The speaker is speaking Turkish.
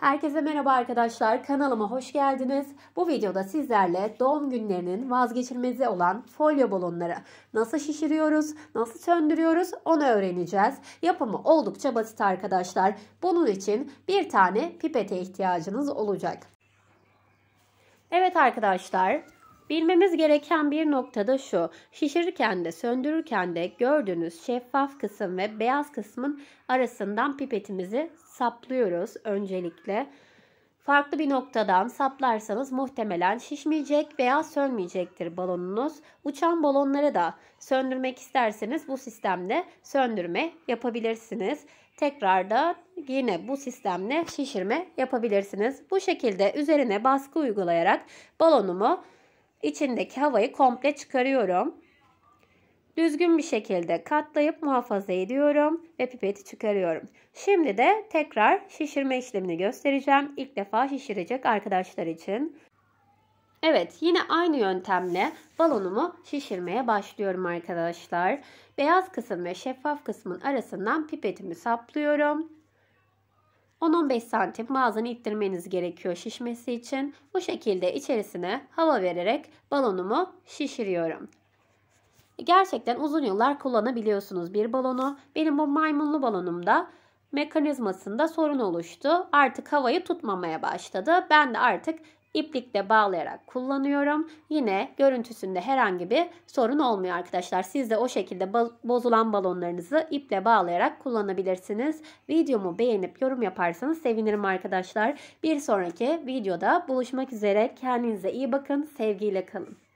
Herkese merhaba arkadaşlar. Kanalıma hoş geldiniz. Bu videoda sizlerle doğum günlerinin vazgeçilmezi olan folyo balonları nasıl şişiriyoruz, nasıl söndürüyoruz onu öğreneceğiz. Yapımı oldukça basit arkadaşlar. Bunun için bir tane pipete ihtiyacınız olacak. Evet arkadaşlar Bilmemiz gereken bir noktada şu. Şişirirken de söndürürken de gördüğünüz şeffaf kısım ve beyaz kısmın arasından pipetimizi saplıyoruz öncelikle. Farklı bir noktadan saplarsanız muhtemelen şişmeyecek veya sönmeyecektir balonunuz. Uçan balonları da söndürmek isterseniz bu sistemle söndürme yapabilirsiniz. Tekrar da yine bu sistemle şişirme yapabilirsiniz. Bu şekilde üzerine baskı uygulayarak balonumu içindeki havayı komple çıkarıyorum. Düzgün bir şekilde katlayıp muhafaza ediyorum ve pipeti çıkarıyorum. Şimdi de tekrar şişirme işlemini göstereceğim. İlk defa şişirecek arkadaşlar için. Evet yine aynı yöntemle balonumu şişirmeye başlıyorum arkadaşlar. Beyaz kısım ve şeffaf kısmın arasından pipetimi saplıyorum. 10-15 santim mağazanı ittirmeniz gerekiyor şişmesi için. Bu şekilde içerisine hava vererek balonumu şişiriyorum. Gerçekten uzun yıllar kullanabiliyorsunuz bir balonu. Benim bu maymunlu balonumda mekanizmasında sorun oluştu. Artık havayı tutmamaya başladı. Ben de artık iplikle bağlayarak kullanıyorum. Yine görüntüsünde herhangi bir sorun olmuyor arkadaşlar. Siz de o şekilde bozulan balonlarınızı iple bağlayarak kullanabilirsiniz. Videomu beğenip yorum yaparsanız sevinirim arkadaşlar. Bir sonraki videoda buluşmak üzere. Kendinize iyi bakın. Sevgiyle kalın.